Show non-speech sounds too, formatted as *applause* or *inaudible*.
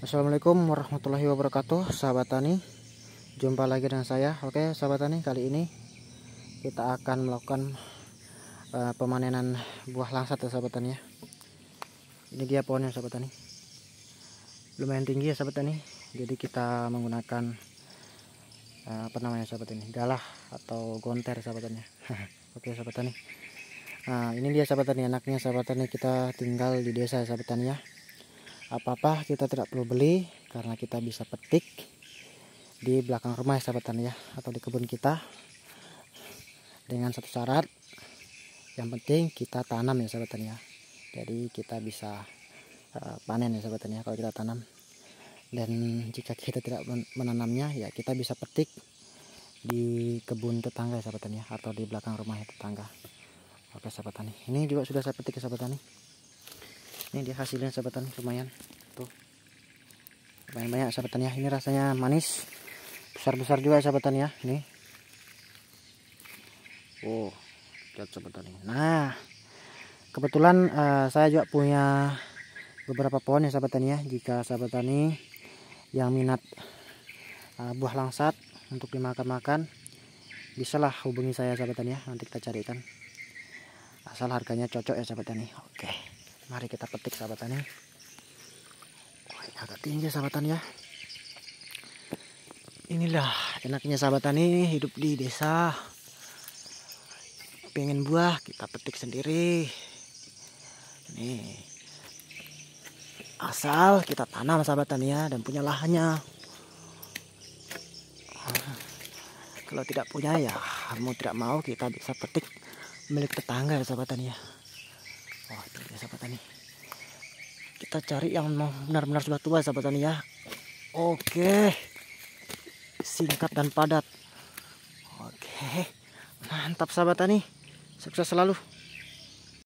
Assalamualaikum warahmatullahi wabarakatuh sahabat tani jumpa lagi dengan saya oke sahabat tani kali ini kita akan melakukan uh, pemanenan buah langsat ya sahabat tani ya ini dia pohonnya sahabat tani lumayan tinggi ya sahabat tani jadi kita menggunakan uh, apa namanya sahabat ini, galah atau gonter sahabat tani *laughs* oke sahabat tani nah ini dia sahabat tani anaknya sahabat tani kita tinggal di desa ya, sahabat tani ya apa-apa kita tidak perlu beli karena kita bisa petik di belakang rumah ya sahabat tani ya atau di kebun kita dengan satu syarat yang penting kita tanam ya sahabat tani ya jadi kita bisa uh, panen ya sahabat tani ya kalau kita tanam dan jika kita tidak menanamnya ya kita bisa petik di kebun tetangga ya sahabat tani ya atau di belakang rumah ya tetangga oke sahabat tani ini juga sudah saya petik ya sahabat tani ini dia hasilnya sahabatan lumayan tuh banyak banyak sahabatan ya ini rasanya manis besar-besar juga sahabatan ya ini wow lihat sahabatan ini nah kebetulan uh, saya juga punya beberapa pohon ya sahabat ya jika sahabat ini yang minat uh, buah langsat untuk dimakan-makan bisa lah hubungi saya sahabat ya nanti kita carikan asal harganya cocok ya sahabat ini oke okay mari kita petik sahabatannya tani ini agak tinggi sahabatan ya inilah enaknya sahabat tani hidup di desa pengen buah kita petik sendiri nih asal kita tanam sahabat tani ya dan punya lahannya kalau tidak punya ya mau tidak mau kita bisa petik milik tetangga ya sahabat tani ya wah itu dia sahabat tani kita cari yang benar-benar sudah tua sahabat tani ya oke singkat dan padat oke mantap sahabat tani sukses selalu